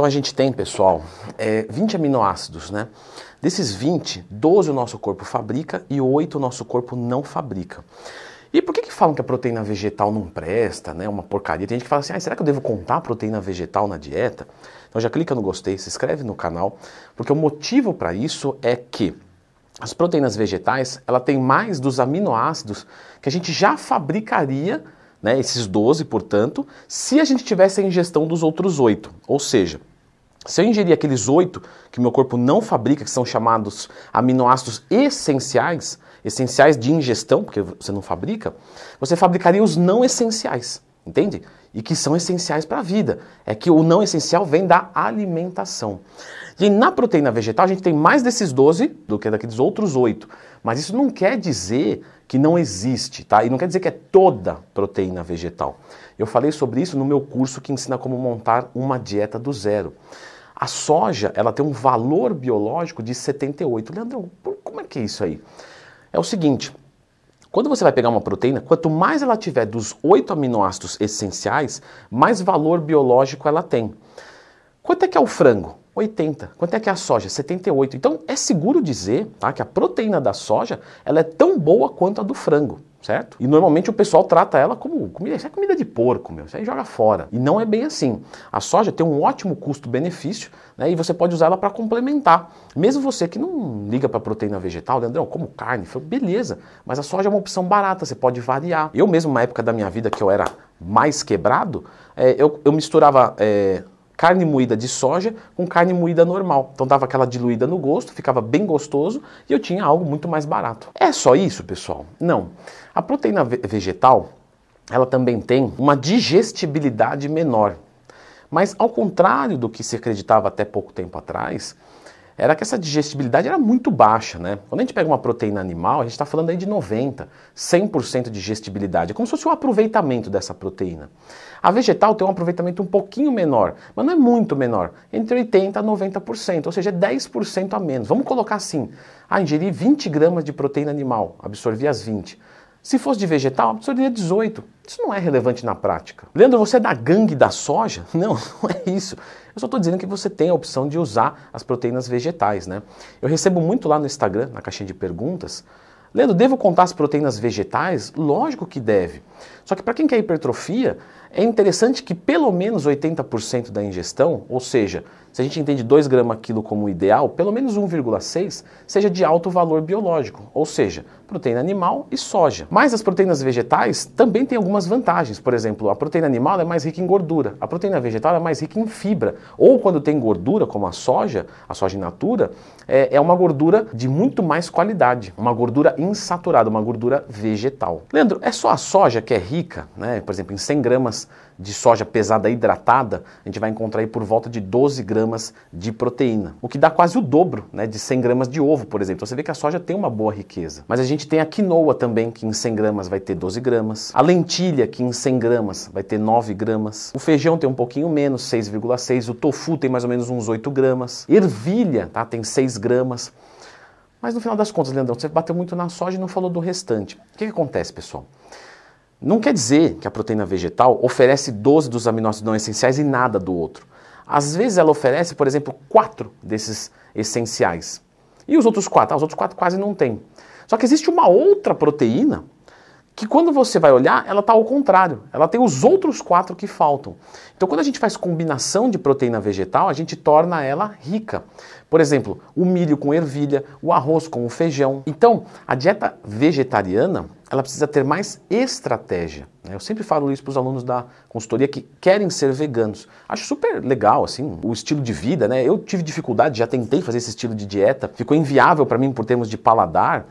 Então a gente tem, pessoal, é, 20 aminoácidos, né? Desses 20, 12 o nosso corpo fabrica e 8 o nosso corpo não fabrica. E por que, que falam que a proteína vegetal não presta, né? Uma porcaria. Tem gente que fala assim, ah, será que eu devo contar a proteína vegetal na dieta? Então já clica no gostei, se inscreve no canal, porque o motivo para isso é que as proteínas vegetais, ela tem mais dos aminoácidos que a gente já fabricaria, né, esses 12, portanto, se a gente tivesse a ingestão dos outros 8. Ou seja, se eu ingerir aqueles oito que meu corpo não fabrica, que são chamados aminoácidos essenciais, essenciais de ingestão, porque você não fabrica, você fabricaria os não essenciais entende? E que são essenciais para a vida. É que o não essencial vem da alimentação. E na proteína vegetal a gente tem mais desses 12 do que daqueles outros 8. Mas isso não quer dizer que não existe, tá? E não quer dizer que é toda proteína vegetal. Eu falei sobre isso no meu curso que ensina como montar uma dieta do zero. A soja, ela tem um valor biológico de 78. Leandro, como é que é isso aí? É o seguinte, quando você vai pegar uma proteína, quanto mais ela tiver dos oito aminoácidos essenciais, mais valor biológico ela tem. Quanto é que é o frango? 80. Quanto é que é a soja? 78. Então é seguro dizer tá, que a proteína da soja ela é tão boa quanto a do frango certo? E normalmente o pessoal trata ela como comida, isso é comida de porco, meu, isso aí joga fora. E não é bem assim. A soja tem um ótimo custo-benefício, né? E você pode usar ela para complementar. Mesmo você que não liga para proteína vegetal, Leandrão, como carne, foi beleza, mas a soja é uma opção barata, você pode variar. Eu mesmo, na época da minha vida que eu era mais quebrado, é, eu, eu misturava é, carne moída de soja com carne moída normal. Então dava aquela diluída no gosto, ficava bem gostoso e eu tinha algo muito mais barato. É só isso, pessoal? Não. A proteína vegetal, ela também tem uma digestibilidade menor. Mas ao contrário do que se acreditava até pouco tempo atrás, era que essa digestibilidade era muito baixa, né? Quando a gente pega uma proteína animal, a gente está falando aí de 90, 100% de digestibilidade. É como se fosse um aproveitamento dessa proteína. A vegetal tem um aproveitamento um pouquinho menor, mas não é muito menor, entre 80% a 90%, ou seja, é 10% a menos. Vamos colocar assim, ah, 20 gramas de proteína animal, absorvia as 20. Se fosse de vegetal, absorveria 18. Isso não é relevante na prática. Leandro, você é da gangue da soja? Não, não é isso. Eu só estou dizendo que você tem a opção de usar as proteínas vegetais, né? Eu recebo muito lá no Instagram, na caixinha de perguntas, Leandro, devo contar as proteínas vegetais? Lógico que deve. Só que para quem quer hipertrofia, é interessante que pelo menos 80% da ingestão, ou seja, se a gente entende 2 gramas quilo como ideal, pelo menos 1,6 seja de alto valor biológico, ou seja, proteína animal e soja. Mas as proteínas vegetais também têm algumas vantagens. Por exemplo, a proteína animal é mais rica em gordura, a proteína vegetal é mais rica em fibra. Ou quando tem gordura, como a soja, a soja in natura, é, é uma gordura de muito mais qualidade, uma gordura insaturada, uma gordura vegetal. Leandro, é só a soja que é rica, né? Por exemplo, em 100 gramas de soja pesada hidratada, a gente vai encontrar aí por volta de 12 gramas gramas de proteína, o que dá quase o dobro né, de 100 gramas de ovo, por exemplo. Então você vê que a soja tem uma boa riqueza. Mas a gente tem a quinoa também, que em 100 gramas vai ter 12 gramas. A lentilha, que em 100 gramas vai ter 9 gramas. O feijão tem um pouquinho menos, 6,6. O tofu tem mais ou menos uns 8 gramas. Ervilha tá, tem 6 gramas. Mas no final das contas, Leandrão, você bateu muito na soja e não falou do restante. O que, que acontece, pessoal? Não quer dizer que a proteína vegetal oferece 12 dos aminoácidos não essenciais e nada do outro. Às vezes ela oferece, por exemplo, quatro desses essenciais. E os outros quatro? Ah, os outros quatro quase não tem. Só que existe uma outra proteína que quando você vai olhar, ela está ao contrário. Ela tem os outros quatro que faltam. Então, quando a gente faz combinação de proteína vegetal, a gente torna ela rica. Por exemplo, o milho com ervilha, o arroz com o feijão. Então, a dieta vegetariana ela precisa ter mais estratégia. Né? Eu sempre falo isso para os alunos da consultoria que querem ser veganos. Acho super legal assim o estilo de vida, né? Eu tive dificuldade, já tentei fazer esse estilo de dieta, ficou inviável para mim por termos de paladar,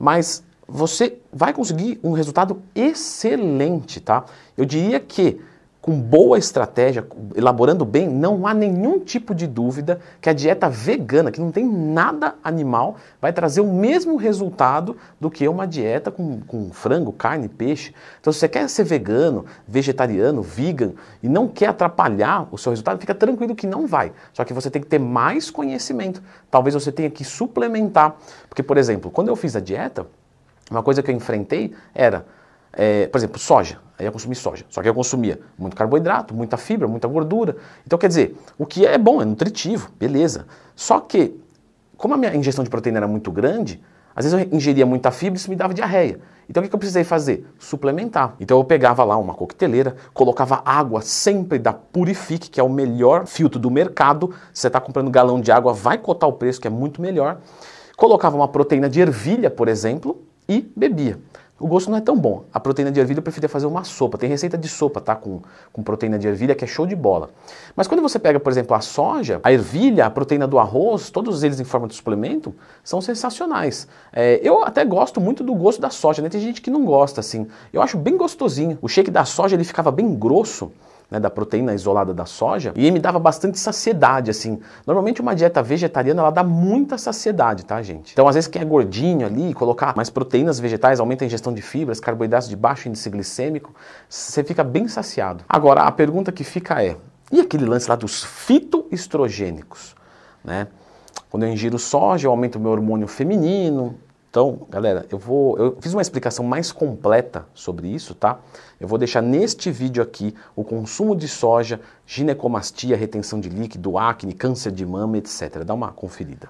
mas você vai conseguir um resultado excelente, tá? Eu diria que com boa estratégia, elaborando bem, não há nenhum tipo de dúvida que a dieta vegana, que não tem nada animal, vai trazer o mesmo resultado do que uma dieta com, com frango, carne, peixe. Então, se você quer ser vegano, vegetariano, vegan e não quer atrapalhar o seu resultado, fica tranquilo que não vai. Só que você tem que ter mais conhecimento. Talvez você tenha que suplementar. Porque, por exemplo, quando eu fiz a dieta, uma coisa que eu enfrentei era é, por exemplo, soja. Aí eu consumi soja. Só que eu consumia muito carboidrato, muita fibra, muita gordura. Então, quer dizer, o que é bom, é nutritivo, beleza. Só que, como a minha ingestão de proteína era muito grande, às vezes eu ingeria muita fibra e isso me dava diarreia. Então o que eu precisei fazer? Suplementar. Então eu pegava lá uma coqueteleira, colocava água sempre da Purifique, que é o melhor filtro do mercado. Se você está comprando galão de água, vai cotar o preço, que é muito melhor. Colocava uma proteína de ervilha, por exemplo, e bebia o gosto não é tão bom. A proteína de ervilha eu preferia fazer uma sopa. Tem receita de sopa, tá? Com, com proteína de ervilha, que é show de bola. Mas quando você pega, por exemplo, a soja, a ervilha, a proteína do arroz, todos eles em forma de suplemento, são sensacionais. É, eu até gosto muito do gosto da soja, né? Tem gente que não gosta, assim. Eu acho bem gostosinho. O shake da soja, ele ficava bem grosso né, da proteína isolada da soja, e me dava bastante saciedade, assim. Normalmente uma dieta vegetariana, ela dá muita saciedade, tá, gente? Então, às vezes, quem é gordinho ali, colocar mais proteínas vegetais, aumenta a ingestão de fibras, carboidratos de baixo índice glicêmico, você fica bem saciado. Agora, a pergunta que fica é, e aquele lance lá dos fitoestrogênicos, né? Quando eu ingiro soja, eu aumento o meu hormônio feminino, então, galera, eu vou eu fiz uma explicação mais completa sobre isso, tá? Eu vou deixar neste vídeo aqui o consumo de soja, ginecomastia, retenção de líquido, acne, câncer de mama, etc. Dá uma conferida.